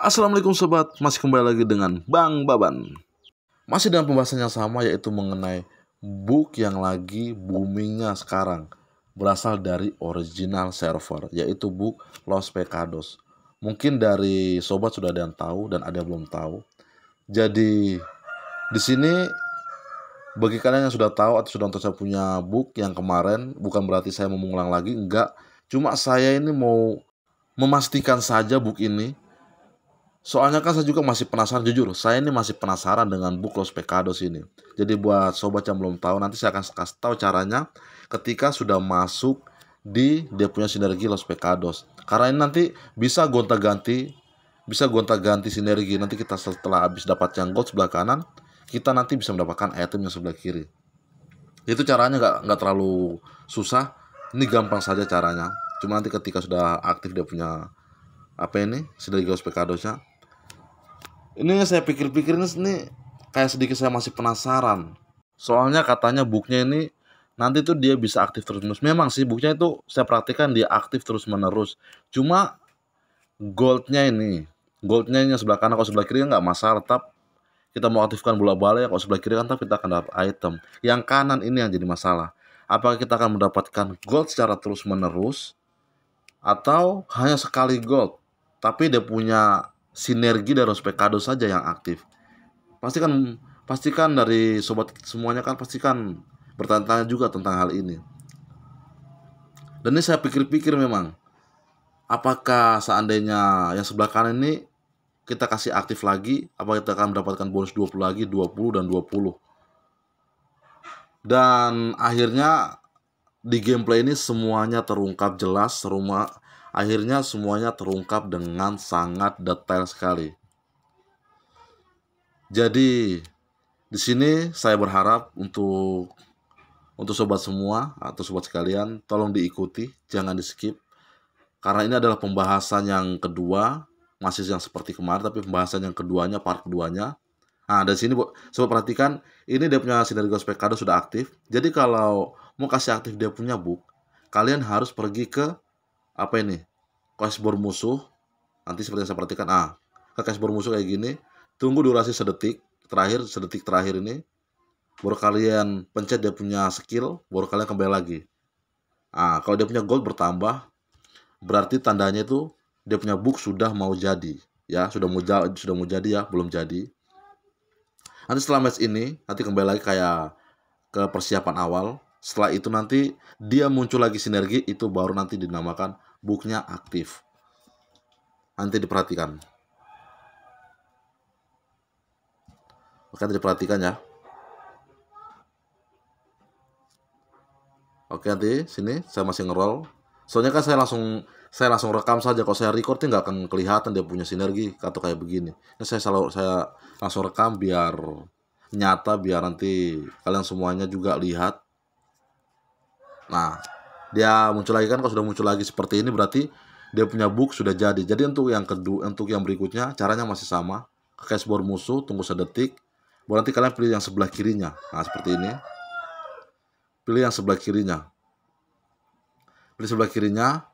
Assalamualaikum sobat, masih kembali lagi dengan Bang Baban. Masih dalam pembahasan yang sama yaitu mengenai book yang lagi boomingnya sekarang berasal dari original server yaitu book Los Pecados. Mungkin dari sobat sudah ada yang tahu dan ada yang belum tahu. Jadi di sini bagi kalian yang sudah tahu atau sudah nonton saya punya book yang kemarin bukan berarti saya mau mengulang lagi enggak cuma saya ini mau memastikan saja book ini Soalnya kan saya juga masih penasaran jujur, saya ini masih penasaran dengan book Los Pecados ini. Jadi buat sobat yang belum tahu nanti saya akan kasih tahu caranya ketika sudah masuk di dia punya sinergi Los Pecados. Karena ini nanti bisa gonta-ganti, bisa gonta-ganti sinergi. Nanti kita setelah habis dapat yang gold sebelah kanan, kita nanti bisa mendapatkan item yang sebelah kiri. Itu caranya nggak nggak terlalu susah. Ini gampang saja caranya. Cuma nanti ketika sudah aktif dia punya apa ini sinergi Los Pecadosnya ini yang saya pikir-pikir ini kayak sedikit saya masih penasaran. Soalnya katanya buknya ini nanti tuh dia bisa aktif terus menerus. Memang sih buknya itu saya perhatikan dia aktif terus menerus. Cuma goldnya ini, goldnya yang sebelah kanan kalau sebelah kiri nggak masalah. Tapi kita mau aktifkan bola bola ya kalau sebelah kiri kan tapi kita akan dapat item. Yang kanan ini yang jadi masalah. Apakah kita akan mendapatkan gold secara terus menerus atau hanya sekali gold? Tapi dia punya sinergi dari Rospekado saja yang aktif. Pastikan pastikan dari sobat semuanya kan pastikan bertanya juga tentang hal ini. Dan ini saya pikir-pikir memang apakah seandainya yang sebelah kanan ini kita kasih aktif lagi, apa kita akan mendapatkan bonus 20 lagi, 20 dan 20. Dan akhirnya di gameplay ini semuanya terungkap jelas, rumah Akhirnya semuanya terungkap dengan sangat detail sekali. Jadi di sini saya berharap untuk untuk sobat semua atau sobat sekalian tolong diikuti, jangan di skip karena ini adalah pembahasan yang kedua masih yang seperti kemarin tapi pembahasan yang keduanya part keduanya nah dari sini sobat perhatikan ini dia punya sinergi Pekado sudah aktif jadi kalau mau kasih aktif dia punya book kalian harus pergi ke apa ini cashboard musuh nanti seperti yang saya perhatikan ah ke cashboard musuh kayak gini tunggu durasi sedetik terakhir sedetik terakhir ini baru kalian pencet dia punya skill baru kalian kembali lagi ah kalau dia punya gold bertambah berarti tandanya itu dia punya book sudah mau jadi ya sudah mau sudah mau jadi ya belum jadi nanti setelah match ini nanti kembali lagi kayak ke persiapan awal setelah itu nanti dia muncul lagi sinergi itu baru nanti dinamakan booknya aktif. Nanti diperhatikan. Oke, nanti diperhatikan ya. Oke, nanti sini saya masih ngerol. Soalnya kan saya langsung saya langsung rekam saja. Kalau saya record nggak akan kelihatan dia punya sinergi atau kayak begini. Ini saya selalu saya langsung rekam biar nyata biar nanti kalian semuanya juga lihat. Nah, dia muncul lagi kan kalau sudah muncul lagi seperti ini berarti dia punya book sudah jadi. Jadi untuk yang kedua untuk yang berikutnya caranya masih sama. Ke cashboard musuh tunggu sedetik. Baru nanti kalian pilih yang sebelah kirinya. Nah, seperti ini. Pilih yang sebelah kirinya. Pilih sebelah kirinya.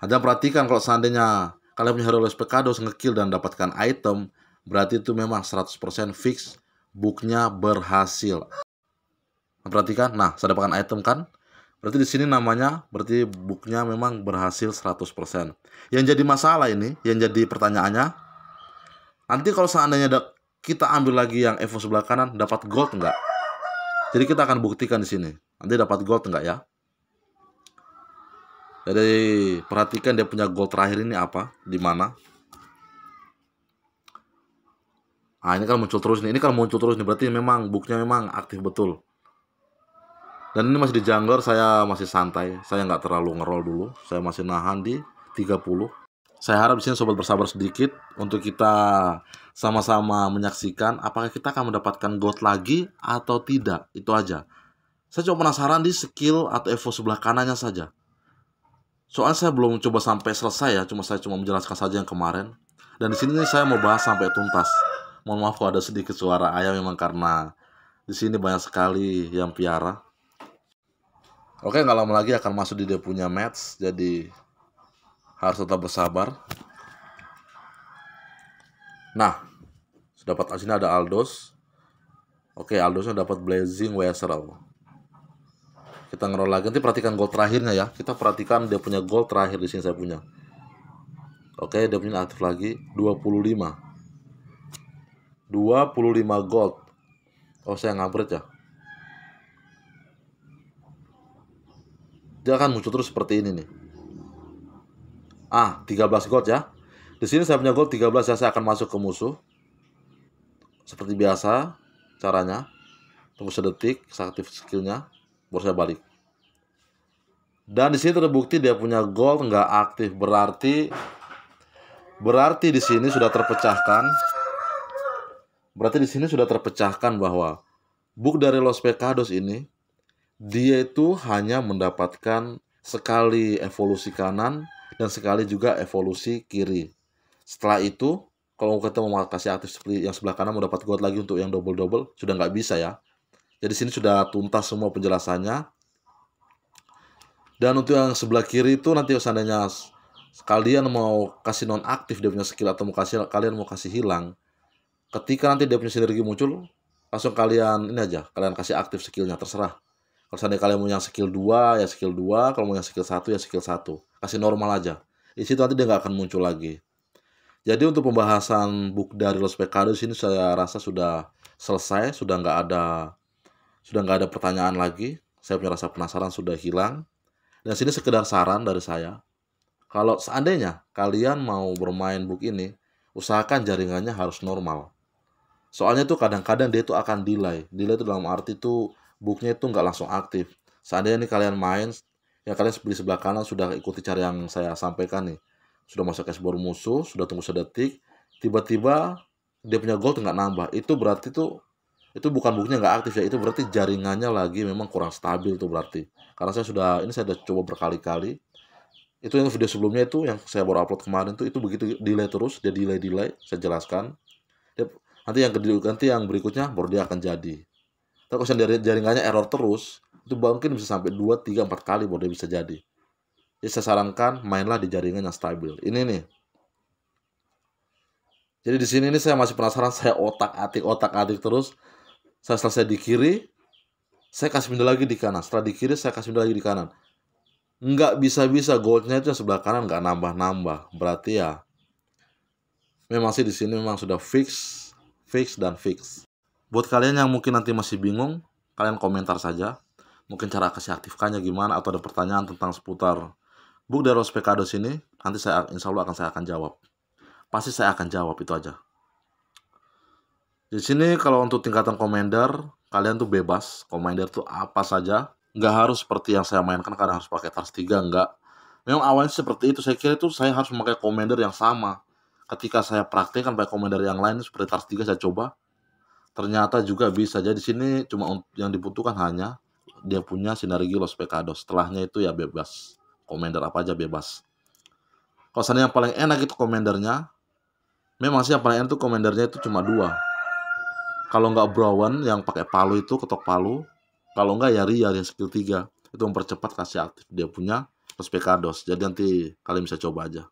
Ada nah, perhatikan kalau seandainya kalian punya Hercules Pekados ngekill dan dapatkan item, berarti itu memang 100% fix booknya berhasil. Perhatikan, nah saya dapatkan item kan, Berarti di sini namanya berarti buknya memang berhasil 100%. Yang jadi masalah ini, yang jadi pertanyaannya, nanti kalau seandainya ada, kita ambil lagi yang Evo sebelah kanan, dapat gold enggak? Jadi kita akan buktikan di sini. Nanti dapat gold enggak ya? Jadi perhatikan dia punya gold terakhir ini apa, di mana. Ah ini kan muncul terus nih. Ini kan muncul terus nih. Berarti memang buknya memang aktif betul dan ini masih di jungler saya masih santai saya nggak terlalu ngerol dulu saya masih nahan di 30 saya harap di sini sobat bersabar sedikit untuk kita sama-sama menyaksikan apakah kita akan mendapatkan gold lagi atau tidak itu aja saya cuma penasaran di skill atau evo sebelah kanannya saja soalnya saya belum coba sampai selesai ya cuma saya cuma menjelaskan saja yang kemarin dan di sini saya mau bahas sampai tuntas mohon maaf kalau ada sedikit suara ayam memang karena di sini banyak sekali yang piara Oke, nggak lama lagi akan masuk di dia punya match, jadi harus tetap bersabar. Nah, sudah dapat sini ada Aldos. Oke, Aldosnya dapat Blazing Wessel. Kita ngerol lagi, nanti perhatikan gol terakhirnya ya. Kita perhatikan dia punya gol terakhir di sini saya punya. Oke, dia punya aktif lagi 25. 25 gold. Oh, saya ngabret ya. dia akan muncul terus seperti ini nih. Ah, 13 gold ya. Di sini saya punya gold 13 ya, saya akan masuk ke musuh. Seperti biasa caranya. Tunggu sedetik, saya aktif skillnya, baru saya balik. Dan di sini terbukti dia punya gold nggak aktif, berarti berarti di sini sudah terpecahkan. Berarti di sini sudah terpecahkan bahwa book dari Los Pecados ini dia itu hanya mendapatkan sekali evolusi kanan dan sekali juga evolusi kiri. Setelah itu, kalau kita mau kasih aktif seperti yang sebelah kanan mau dapat god lagi untuk yang double-double, sudah nggak bisa ya. Jadi sini sudah tuntas semua penjelasannya. Dan untuk yang sebelah kiri itu nanti seandainya kalian mau kasih non aktif dia punya skill atau mau kasih kalian mau kasih hilang, ketika nanti dia punya sinergi muncul, langsung kalian ini aja, kalian kasih aktif skillnya terserah kalau seandainya kalian mau yang skill 2, ya skill 2. Kalau mau yang skill 1, ya skill 1. Kasih normal aja. Di situ nanti dia nggak akan muncul lagi. Jadi untuk pembahasan book dari Los Pecados ini saya rasa sudah selesai, sudah nggak ada sudah nggak ada pertanyaan lagi. Saya punya rasa penasaran sudah hilang. Dan sini sekedar saran dari saya. Kalau seandainya kalian mau bermain book ini, usahakan jaringannya harus normal. Soalnya tuh kadang-kadang dia tuh akan delay. Delay itu dalam arti tuh booknya itu nggak langsung aktif. Seandainya nih kalian main, ya kalian di sebelah kanan sudah ikuti cara yang saya sampaikan nih. Sudah masuk dashboard musuh, sudah tunggu sedetik, tiba-tiba dia punya gold nggak nambah. Itu berarti tuh itu bukan booknya nggak aktif ya, itu berarti jaringannya lagi memang kurang stabil tuh berarti. Karena saya sudah ini saya sudah coba berkali-kali. Itu yang video sebelumnya itu yang saya baru upload kemarin tuh itu begitu delay terus, dia delay delay, saya jelaskan. nanti yang nanti yang berikutnya baru dia akan jadi. Tapi kalau dari jaringannya error terus, itu mungkin bisa sampai 2, 3, 4 kali baru bisa jadi. Jadi saya sarankan mainlah di jaringan yang stabil. Ini nih. Jadi di sini ini saya masih penasaran, saya otak-atik, otak-atik terus. Saya selesai di kiri, saya kasih pindah lagi di kanan. Setelah di kiri, saya kasih pindah lagi di kanan. Nggak bisa-bisa goldnya itu yang sebelah kanan nggak nambah-nambah. Berarti ya, memang sih di sini memang sudah fix, fix, dan fix. Buat kalian yang mungkin nanti masih bingung, kalian komentar saja. Mungkin cara kasih aktifkannya gimana atau ada pertanyaan tentang seputar book dari Rose ini, nanti saya insya Allah akan saya akan jawab. Pasti saya akan jawab itu aja. Di sini kalau untuk tingkatan commander, kalian tuh bebas. Commander tuh apa saja. Nggak harus seperti yang saya mainkan karena harus pakai TARS 3, nggak. Memang awalnya seperti itu. Saya kira itu saya harus memakai commander yang sama. Ketika saya praktekkan pakai commander yang lain seperti TARS 3 saya coba, ternyata juga bisa. Jadi sini cuma yang dibutuhkan hanya dia punya sinergi Los Pecados. Setelahnya itu ya bebas. komander apa aja bebas. Kalau sana yang paling enak itu komendernya, memang sih yang paling enak itu komendernya itu cuma dua. Kalau nggak Brown yang pakai palu itu ketok palu, kalau nggak ya Ria yang skill 3 itu mempercepat kasih aktif dia punya Los Pecados. Jadi nanti kalian bisa coba aja.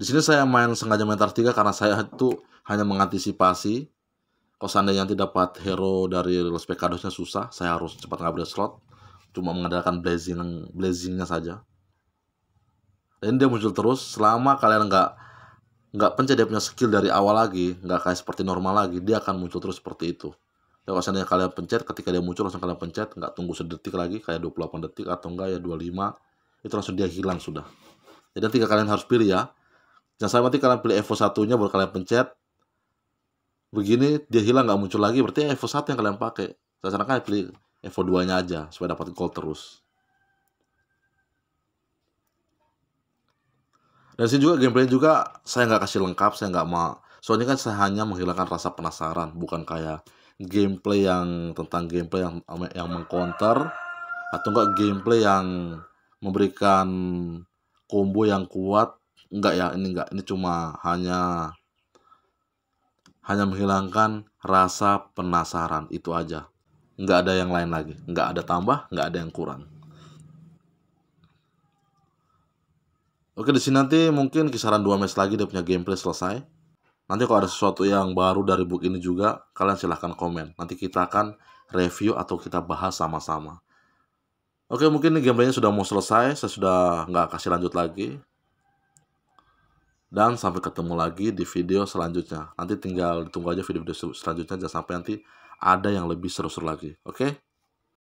Di sini saya main sengaja main tiga karena saya itu hanya mengantisipasi kalau seandainya dapat hero dari Los Pecadosnya susah saya harus cepat ngambil slot cuma mengandalkan blazing blazingnya saja dan dia muncul terus selama kalian nggak nggak pencet dia punya skill dari awal lagi nggak kayak seperti normal lagi dia akan muncul terus seperti itu ya kalau seandainya kalian pencet ketika dia muncul langsung kalian pencet nggak tunggu sedetik lagi kayak 28 detik atau enggak ya 25 itu langsung dia hilang sudah jadi nanti kalian harus pilih ya jangan sampai nanti kalian pilih Evo satunya baru kalian pencet begini dia hilang nggak muncul lagi berarti Evo 1 yang kalian pakai saya sarankan beli Evo 2 nya aja supaya dapat gold terus dan sini juga gameplay juga saya nggak kasih lengkap saya nggak mau soalnya kan saya hanya menghilangkan rasa penasaran bukan kayak gameplay yang tentang gameplay yang yang mengcounter atau enggak gameplay yang memberikan combo yang kuat enggak ya ini enggak ini cuma hanya hanya menghilangkan rasa penasaran itu aja nggak ada yang lain lagi nggak ada tambah nggak ada yang kurang Oke di sini nanti mungkin kisaran 2 match lagi dia punya gameplay selesai. Nanti kalau ada sesuatu yang baru dari book ini juga kalian silahkan komen. Nanti kita akan review atau kita bahas sama-sama. Oke mungkin ini gameplaynya sudah mau selesai. Saya sudah nggak kasih lanjut lagi. Dan sampai ketemu lagi di video selanjutnya. Nanti tinggal tunggu aja video-video selanjutnya jangan sampai nanti ada yang lebih seru-seru lagi. Oke? Okay?